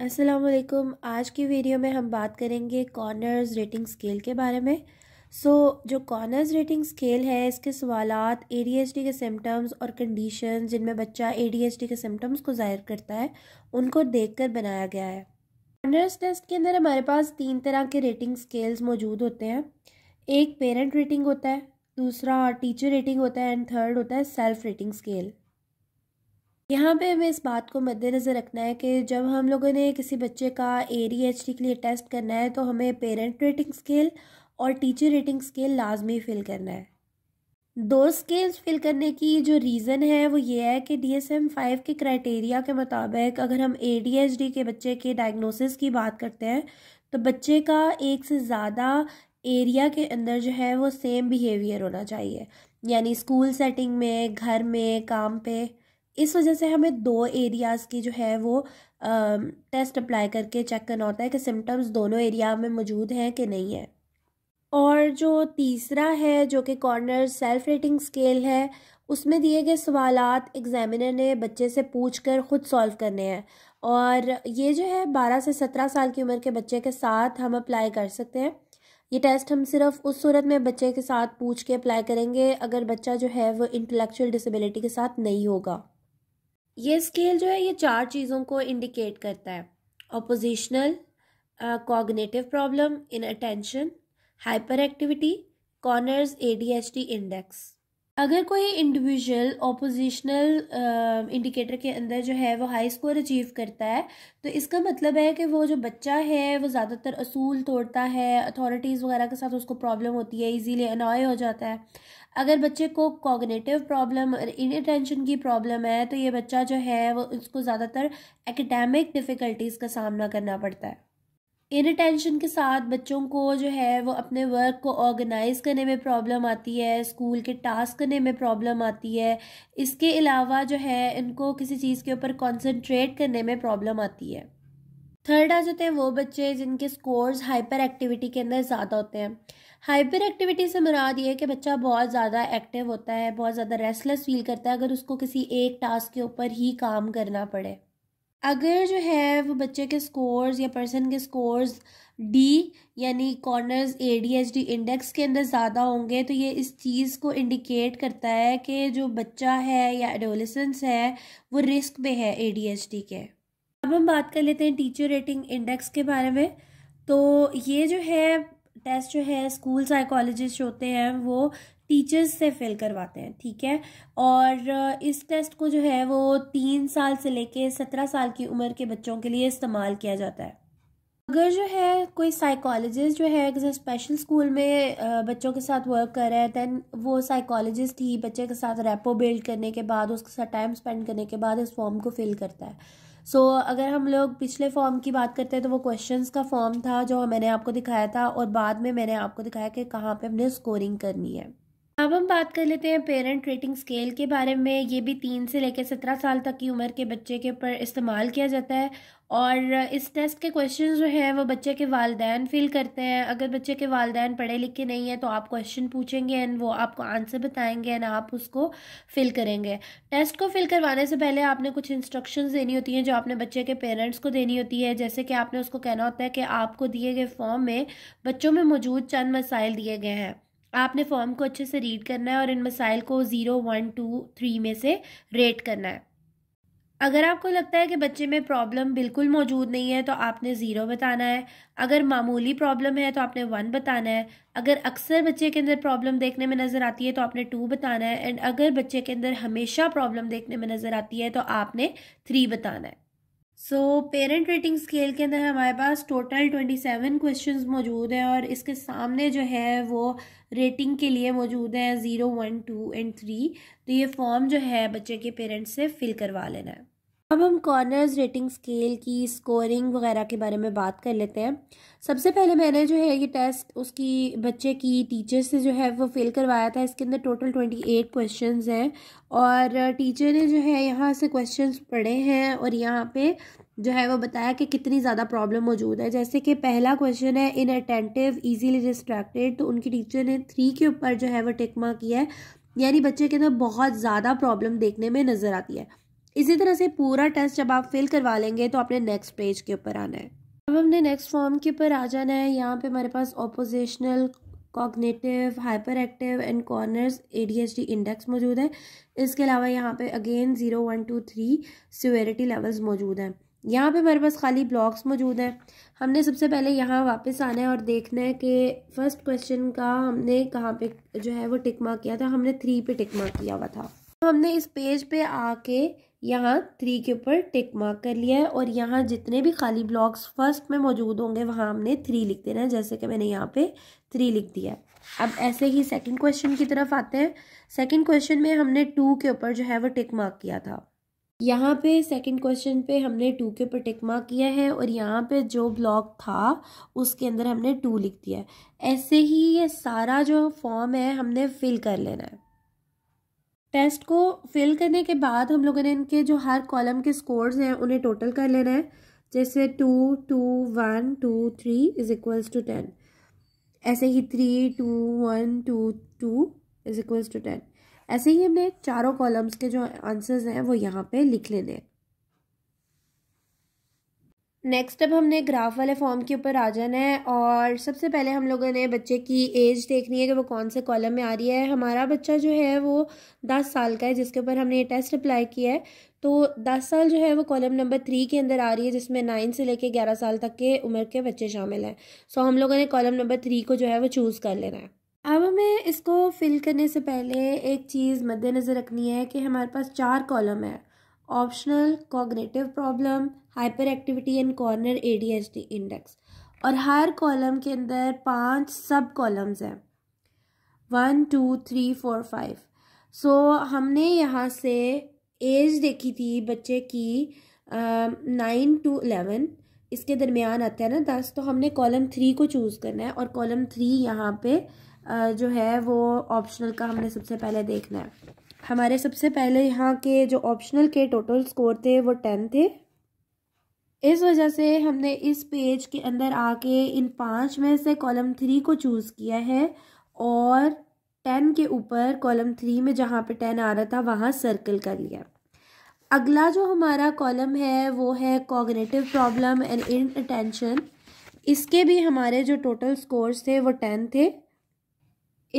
असलकुम आज की वीडियो में हम बात करेंगे कॉर्नर्स रेटिंग स्केल के बारे में सो so, जो कॉर्नर्स रेटिंग स्केल है इसके सवाल ए के सिम्टम्स और कंडीशन जिनमें बच्चा ए के सिम्टम्स को ज़ाहिर करता है उनको देखकर बनाया गया है कॉर्नर्स टेस्ट के अंदर हमारे पास तीन तरह के रेटिंग स्केल्स मौजूद होते हैं एक पेरेंट रेटिंग होता है दूसरा टीचर रेटिंग होता है एंड थर्ड होता है सेल्फ रेटिंग स्केल यहाँ पे हमें इस बात को मद्देनज़र रखना है कि जब हम लोगों ने किसी बच्चे का ए डी एच डी के लिए टेस्ट करना है तो हमें पेरेंट रेटिंग स्केल और टीचर रेटिंग स्केल लाजमी फिल करना है दो स्केल्स फिल करने की जो रीज़न है वो ये है कि डी एस एम फाइव के क्राइटेरिया के मुताबिक अगर हम ए डी एच डी के बच्चे के डायग्नोसिस की बात करते हैं तो बच्चे का एक से ज़्यादा एरिया के अंदर जो है वो सेम बिहेवियर होना चाहिए यानी स्कूल सेटिंग में घर में काम पे इस वजह से हमें दो एरियाज़ की जो है वो टेस्ट अप्लाई करके चेक करना होता है कि सिम्टम्स दोनों एरिया में मौजूद हैं कि नहीं है और जो तीसरा है जो कि कॉर्नर सेल्फ रेटिंग स्केल है उसमें दिए गए सवाल एग्ज़ामिनर ने बच्चे से पूछ कर ख़ुद सॉल्व करने हैं और ये जो है बारह से सत्रह साल की उम्र के बच्चे के साथ हम अप्लाई कर सकते हैं ये टेस्ट हम सिर्फ उस सूरत में बच्चे के साथ पूछ के अप्लाई करेंगे अगर बच्चा जो है वो इंटेलेक्चुअल डिसेबिलिटी के साथ नहीं होगा ये स्केल जो है ये चार चीज़ों को इंडिकेट करता है oppositional cognitive problem inattention hyperactivity Conners ADHD index अगर कोई इंडिविजुअल ऑपोजिशनल इंडिकेटर के अंदर जो है वो हाई स्कोर अचीव करता है तो इसका मतलब है कि वो जो बच्चा है वो ज़्यादातर असूल तोड़ता है अथॉरिटीज़ वगैरह के साथ उसको प्रॉब्लम होती है इजीली अनॉय हो जाता है अगर बच्चे को कॉग्नेटिव प्रॉब्लम इनटेंशन की प्रॉब्लम है तो ये बच्चा जो है वो उसको ज़्यादातर एकेडमिक डिफ़िकल्टीज़ का सामना करना पड़ता है इनटेंशन के साथ बच्चों को जो है वो अपने वर्क को ऑर्गेनाइज करने में प्रॉब्लम आती है स्कूल के टास्क करने में प्रॉब्लम आती है इसके अलावा जो है इनको किसी चीज़ के ऊपर कॉन्सनट्रेट करने में प्रॉब्लम आती है थर्ड आ जाते हैं वो बच्चे जिनके स्कोर्स हाइपर एक्टिविटी के अंदर ज़्यादा होते हैं हाइपर एक्टिविटी से मुराद ये है कि बच्चा बहुत ज़्यादा एक्टिव होता है बहुत ज़्यादा रेस्टलेस फील करता है अगर उसको किसी एक टास्क के ऊपर ही काम करना पड़े अगर जो है वो बच्चे के स्कोर्स या पर्सन के स्कोर्स डी यानी Conners A D H D index के अंदर ज़्यादा होंगे तो ये इस चीज़ को इंडिकेट करता है कि जो बच्चा है या एडोलिसेंस है वो रिस्क में है ए डी एच डी के अब हम बात कर लेते हैं टीचर रेटिंग इंडेक्स के बारे में तो ये जो है टेस्ट जो है स्कूल साइकोलॉजिस्ट होते हैं वो टीचर्स से फिल करवाते हैं ठीक है और इस टेस्ट को जो है वो तीन साल से लेके सत्रह साल की उम्र के बच्चों के लिए इस्तेमाल किया जाता है अगर जो है कोई साइकोलॉजिस्ट जो है किसी स्पेशल स्कूल में बच्चों के साथ वर्क कर रहा है दैन वो साइकोलॉजिस्ट ही बच्चे के साथ रेपो बिल्ड करने के बाद उसके साथ टाइम स्पेंड करने के बाद इस फॉर्म को फिल करता है सो so, अगर हम लोग पिछले फॉर्म की बात करते हैं तो वो क्वेश्चंस का फॉर्म था जो मैंने आपको दिखाया था और बाद में मैंने आपको दिखाया कि कहाँ पे हमने स्कोरिंग करनी है अब हम बात कर लेते हैं पेरेंट रेटिंग स्केल के बारे में ये भी तीन से लेकर सत्रह साल तक की उम्र के बच्चे के ऊपर इस्तेमाल किया जाता है और इस टेस्ट के क्वेश्चन जो हैं वो बच्चे के वालदेन फिल करते हैं अगर बच्चे के वालदेन पढ़े लिखे नहीं हैं तो आप क्वेश्चन पूछेंगे एंड वो आपको आंसर बताएंगे एंड आप उसको फिल करेंगे टेस्ट को फिल करवाने से पहले आपने कुछ इंस्ट्रक्शंस देनी होती हैं जो आपने बच्चे के पेरेंट्स को देनी होती है जैसे कि आपने उसको कहना होता है कि आपको दिए गए फॉर्म में बच्चों में मौजूद चंद मसाइल दिए गए हैं आपने फॉर्म को अच्छे से रीड करना है और इन मसाइल को ज़ीरो वन टू थ्री में से रेट करना है अगर आपको लगता है कि बच्चे में प्रॉब्लम बिल्कुल मौजूद नहीं है तो आपने ज़ीरो बताना है अगर मामूली प्रॉब्लम है तो आपने वन बताना है अगर अक्सर बच्चे के अंदर प्रॉब्लम देखने में नज़र आती है तो आपने टू बताना है एंड अगर बच्चे के अंदर हमेशा प्रॉब्लम देखने में नज़र आती है तो आपने थ्री बताना है सो पेरेंट रेटिंग स्केल के अंदर हमारे पास टोटल ट्वेंटी सेवन क्वेश्चन मौजूद हैं और इसके सामने जो है वो रेटिंग के लिए मौजूद हैं zero one two and three तो ये फॉर्म जो है बच्चे के पेरेंट्स से फिल करवा लेना है अब हम कॉर्नर्स रेटिंग स्केल की स्कोरिंग वगैरह के बारे में बात कर लेते हैं सबसे पहले मैंने जो है ये टेस्ट उसकी बच्चे की टीचर से जो है वो फिल करवाया था इसके अंदर टोटल ट्वेंटी एट क्वेश्चन हैं और टीचर ने जो है यहाँ से क्वेश्चन पढ़े हैं और यहाँ पे जो है वो बताया कि कितनी ज़्यादा प्रॉब्लम मौजूद है जैसे कि पहला क्वेश्चन है इन अटेंटिव ईजीली डिस्ट्रैक्टेड तो उनकी टीचर ने थ्री के ऊपर जो है वो टिकमा किया है यानी बच्चे के अंदर बहुत ज़्यादा प्रॉब्लम देखने में नज़र आती है इसी तरह से पूरा टेस्ट जब आप फिल करवा लेंगे तो आपने नेक्स्ट पेज के ऊपर आना है अब हमने नेक्स्ट फॉर्म के ऊपर आ जाना है यहाँ पे हमारे पास oppositional cognitive hyperactive and Conners ADHD index मौजूद है इसके अलावा यहाँ पे again zero one two three severity levels मौजूद हैं यहाँ पे हमारे पास खाली ब्लॉक्स मौजूद हैं हमने सबसे पहले यहाँ वापस आना है और देखना है कि फर्स्ट क्वेश्चन का हमने कहाँ पे जो है वो टिकमा किया था हमने थ्री पे टिकमा किया हुआ था तो हमने इस पेज पे आके यहाँ थ्री के ऊपर टिक मार्क कर लिया है और यहाँ जितने भी खाली ब्लॉक्स फर्स्ट में मौजूद होंगे वहाँ हमने थ्री लिख देना है जैसे कि मैंने यहाँ पे थ्री लिख दिया है अब ऐसे ही सेकंड क्वेश्चन की तरफ आते हैं सेकंड क्वेश्चन में हमने टू के ऊपर जो है वो टिक मार्क किया था यहाँ पे सेकंड क्वेश्चन पे हमने टू के ऊपर टिक मार्क किया है और यहाँ पे जो ब्लॉक था उसके अंदर हमने टू लिख दिया है ऐसे ही ये सारा जो फॉर्म है हमने फिल कर लेना है टेस्ट को फिल करने के बाद हम लोगों ने इनके जो हर कॉलम के स्कोर्स हैं उन्हें टोटल कर लेना है जैसे two two one two three is equals to ten ऐसे ही three two one two two is equals to ten ऐसे ही हमने चारों कॉलम्स के जो आंसर्स हैं वो यहाँ पे लिख लेने हैं नेक्स्ट अब हमने ग्राफ वाले फॉर्म के ऊपर आ जाना है और सबसे पहले हम लोगों ने बच्चे की एज देखनी है कि वो कौन से कॉलम में आ रही है हमारा बच्चा जो है वो दस साल का है जिसके ऊपर हमने ये टेस्ट अप्लाई किया है तो दस साल जो है वो कॉलम नंबर थ्री के अंदर आ रही है जिसमें नाइन से लेके ग्यारह साल तक के उम्र के बच्चे शामिल हैं सो हम लोगों ने कॉलम नंबर थ्री को जो है वो चूज़ कर लेना है अब हमें इसको फिल करने से पहले एक चीज़ मद्देनज़र रखनी है कि हमारे पास चार कॉलम है optional cognitive problem hyperactivity and Conner D index और हर कॉलम के अंदर पांच सब कॉलम्स हैं one two three four five so हमने यहाँ से एज देखी थी बच्चे की नाइन टू अलेवन इसके दरमियान आता है ना दस तो हमने कॉलम थ्री को चूज़ करना है और कॉलम थ्री यहाँ पे uh, जो है वो ऑप्शनल का हमने सबसे पहले देखना है हमारे सबसे पहले यहाँ के जो ऑप्शनल के टोटल स्कोर थे वो टेन थे इस वजह से हमने इस पेज के अंदर आके इन पाँच में से कॉलम थ्री को चूज़ किया है और टेन के ऊपर कॉलम थ्री में जहाँ पे टेन आ रहा था वहाँ सर्कल कर लिया अगला जो हमारा कॉलम है वो है cognitive problem and in inattention इसके भी हमारे जो टोटल स्कोर्स थे वो टेन थे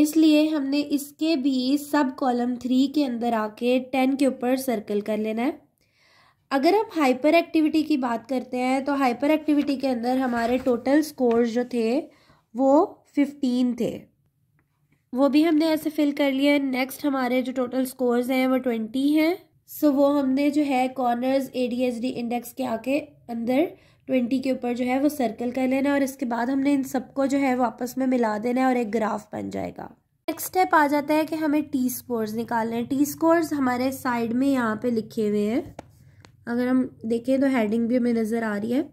इसलिए हमने इसके भी सब कॉलम थ्री के अंदर आके टेन के ऊपर सर्कल कर लेना है अगर आप हाइपर एक्टिविटी की बात करते हैं तो हाइपर एक्टिविटी के अंदर हमारे टोटल स्कोर जो थे वो फिफ्टीन थे वो भी हमने ऐसे फिल कर लिए नेक्स्ट हमारे जो टोटल स्कोर्स हैं वो ट्वेंटी हैं सो so, वो हमने जो है Conners A D D index के आके अंदर ट्वेंटी के ऊपर जो है वो सर्कल कर लेना है और इसके बाद हमने इन सबको जो है वो आपस में मिला देना है और एक ग्राफ बन जाएगा नेक्स्ट स्टेप आ जाता है कि हमें टी स्कोर्स निकालने हैं टी स्कोर्स हमारे साइड में यहाँ पे लिखे हुए हैं अगर हम देखें तो हेडिंग भी हमें नज़र आ रही है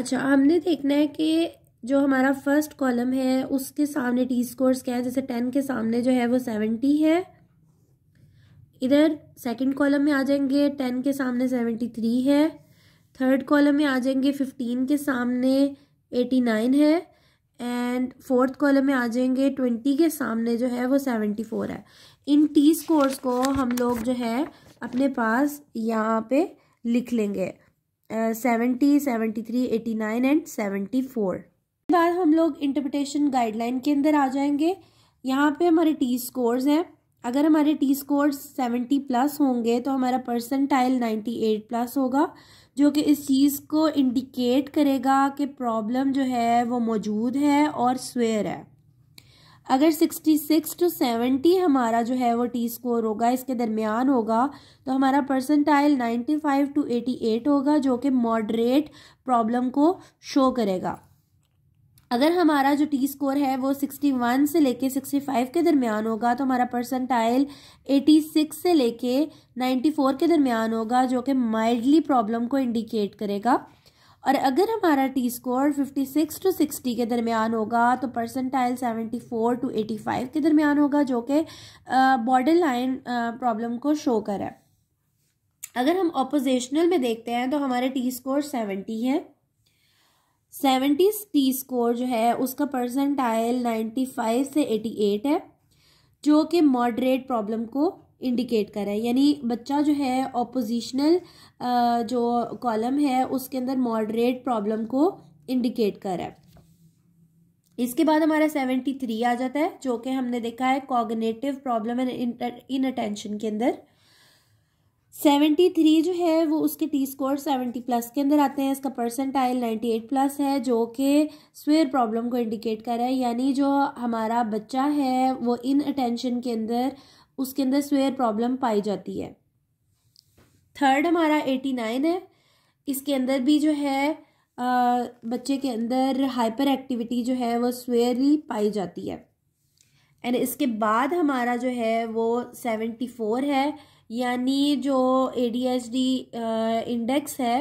अच्छा हमने देखना है कि जो हमारा फर्स्ट कॉलम है उसके सामने टी स्कोर्स क्या है जैसे टेन के सामने जो है वो सेवेंटी है इधर सेकेंड कॉलम में आ जाएंगे टेन के सामने सेवेंटी थ्री है थर्ड कॉलम में आ जाएंगे फिफ्टीन के सामने एटी नाइन है एंड फोर्थ कॉलम में आ जाएंगे ट्वेंटी के सामने जो है वो सेवेंटी फोर है इन टी स्कोर्स को हम लोग जो है अपने पास यहाँ पे लिख लेंगे seventy seventy three eighty nine and seventy four बाद हम लोग इंटरप्रिटेशन गाइडलाइन के अंदर आ जाएंगे यहाँ पे हमारे टी स्कोर्स हैं अगर हमारे टी स्कोर सेवेंटी प्लस होंगे तो हमारा परसेंटाइल नाइन्टी एट प्लस होगा जो कि इस चीज़ को इंडिकेट करेगा कि प्रॉब्लम जो है वो मौजूद है और स्वेयर है अगर सिक्सटी सिक्स टू सेवेंटी हमारा जो है वो टी स्कोर होगा इसके दरमियान होगा तो हमारा percentile ninety five to eighty eight होगा जो कि मॉडरेट प्रॉब्लम को शो करेगा अगर हमारा जो टी स्कोर है वो सिक्सटी वन से लेके फाइव के दरमियान होगा तो हमारा परसेंटाइल सिक्स से लेके फोर के दरमियान होगा जो कि माइल्डली प्रॉब्लम को इंडिकेट करेगा और अगर हमारा T score fifty six to sixty के दरमियान होगा तो percentile four to eighty five के दरमियान होगा जो कि बॉर्डर लाइन प्रॉब्लम को शो करें अगर हम ऑपोजिशनल में देखते हैं तो हमारे टी स्कोर सेवेंटी है सेवेंटी टी स्कोर जो है उसका परसेंटाइल नाइन्टी फाइव से एटी एट है जो कि मॉडरेट प्रॉब्लम को इंडिकेट है यानी बच्चा जो है ऑपोजिशनल जो कॉलम है उसके अंदर मॉडरेट प्रॉब्लम को इंडिकेट है इसके बाद हमारा सेवेंटी थ्री आ जाता है जो कि हमने देखा है cognitive problem and in attention के अंदर सेवेंटी थ्री जो है वो उसके टी स्कोर सेवेंटी प्लस के अंदर आते हैं इसका परसेंटाइल नाइन्टी एट प्लस है जो कि स्वेयर प्रॉब्लम को इंडिकेट कर रहा है यानी जो हमारा बच्चा है वो इन अटेंशन के अंदर उसके अंदर स्वेयर प्रॉब्लम पाई जाती है थर्ड हमारा एटी नाइन है इसके अंदर भी जो है आ, बच्चे के अंदर हाइपर एक्टिविटी जो है वो स्वेयरली पाई जाती है एंड इसके बाद हमारा जो है वो सेवेंटी फोर है यानी जो A D H D index है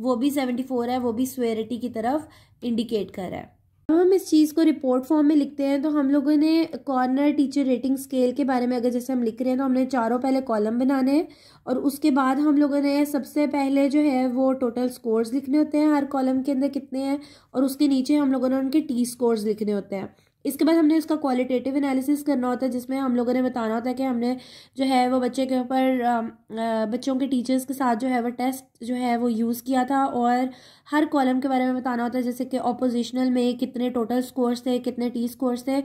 वो भी सेवेंटी फोर है वो भी स्वेरिटी की तरफ इंडिकेट कर रहा है हम इस चीज़ को रिपोर्ट फॉर्म में लिखते हैं तो हम लोगों ने कॉर्नर टीचर रेटिंग स्केल के बारे में अगर जैसे हम लिख रहे हैं तो हमने चारों पहले कॉलम बनाने हैं और उसके बाद हम लोगों ने सबसे पहले जो है वो टोटल स्कोर्स लिखने होते हैं हर कॉलम के अंदर कितने हैं और उसके नीचे हम लोगों ने उनके टी स्कोर्स लिखने होते हैं इसके बाद हमने इसका क्वालिटेटिव एनालिसिस करना होता है जिसमें हम लोगों ने बताना होता है कि हमने जो है वो बच्चे के ऊपर बच्चों के टीचर्स के साथ जो है वो टेस्ट जो है वो यूज़ किया था और हर कॉलम के बारे में बताना होता है जैसे कि ऑपोजिशनल में कितने टोटल स्कोर्स थे कितने टी स्कोर्स थे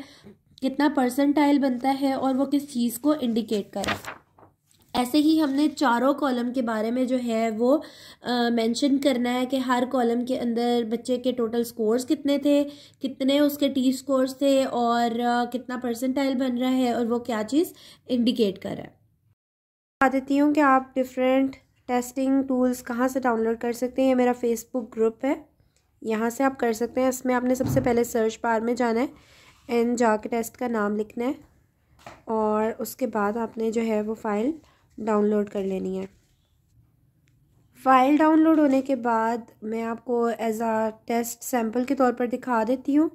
कितना परसेंटाइल बनता है और वो किस चीज़ को इंडिकेट करें ऐसे ही हमने चारों कॉलम के बारे में जो है वो मेंशन करना है कि हर कॉलम के अंदर बच्चे के टोटल स्कोर्स कितने थे कितने उसके टी स्कोर्स थे और आ, कितना परसेंटाइल बन रहा है और वो क्या चीज़ इंडिकेट कर रहा है बता देती हूँ कि आप डिफरेंट टेस्टिंग टूल्स कहाँ से डाउनलोड कर सकते हैं ये मेरा फेसबुक ग्रुप है यहाँ से आप कर सकते हैं इसमें आपने सबसे पहले सर्च बार में जाना है एंड जाके टेस्ट का नाम लिखना है और उसके बाद आपने जो है वो फ़ाइल डाउनलोड कर लेनी है फ़ाइल डाउनलोड होने के बाद मैं आपको एज आ टेस्ट सैम्पल के तौर पर दिखा देती हूँ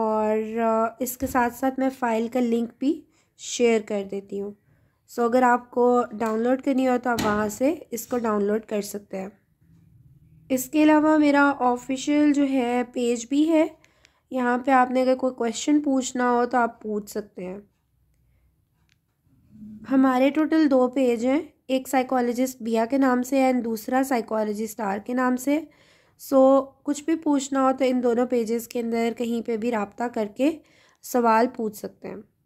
और इसके साथ साथ मैं फ़ाइल का लिंक भी शेयर कर देती हूँ सो अगर आपको डाउनलोड करनी हो तो आप वहाँ से इसको डाउनलोड कर सकते हैं इसके अलावा मेरा ऑफिशियल जो है पेज भी है यहाँ पे आपने अगर कोई क्वेश्चन पूछना हो तो आप पूछ सकते हैं हमारे टोटल दो पेज हैं एक साइकोलॉजिस्ट बिया के नाम से एंड दूसरा साइकोलॉजिस्ट आर के नाम से सो so, कुछ भी पूछना हो तो इन दोनों पेजेस के अंदर कहीं पे भी रबता करके सवाल पूछ सकते हैं